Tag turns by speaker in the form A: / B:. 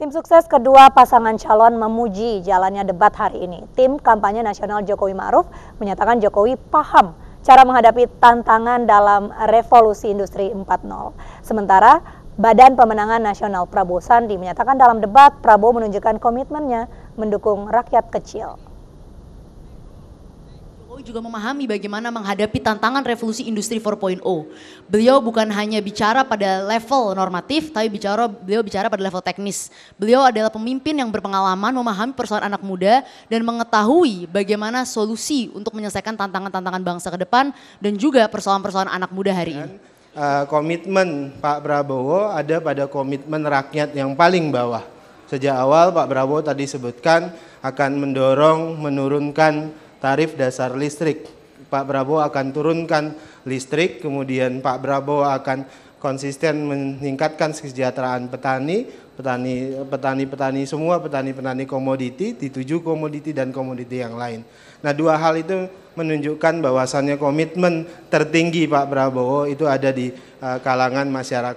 A: Tim sukses kedua pasangan calon memuji jalannya debat hari ini. Tim kampanye nasional Jokowi Maruf menyatakan Jokowi paham cara menghadapi tantangan dalam revolusi industri 4.0. Sementara Badan Pemenangan Nasional Prabowo Sandi menyatakan dalam debat Prabowo menunjukkan komitmennya mendukung rakyat kecil.
B: Jokowi juga memahami bagaimana menghadapi tantangan revolusi industri 4.0. Beliau bukan hanya bicara pada level normatif, tapi bicara beliau bicara pada level teknis. Beliau adalah pemimpin yang berpengalaman memahami persoalan anak muda dan mengetahui bagaimana solusi untuk menyelesaikan tantangan-tantangan bangsa ke depan dan juga persoalan-persoalan anak muda hari ini.
C: Eh, komitmen Pak Prabowo ada pada komitmen rakyat yang paling bawah. Sejak awal Pak Prabowo tadi sebutkan akan mendorong menurunkan tarif dasar listrik. Pak Prabowo akan turunkan listrik, kemudian Pak Prabowo akan konsisten meningkatkan kesejahteraan petani, petani petani petani semua petani petani komoditi di tujuh komoditi dan komoditi yang lain. Nah dua hal itu menunjukkan bahwasannya komitmen tertinggi Pak Prabowo itu ada di eh, kalangan masyarakat.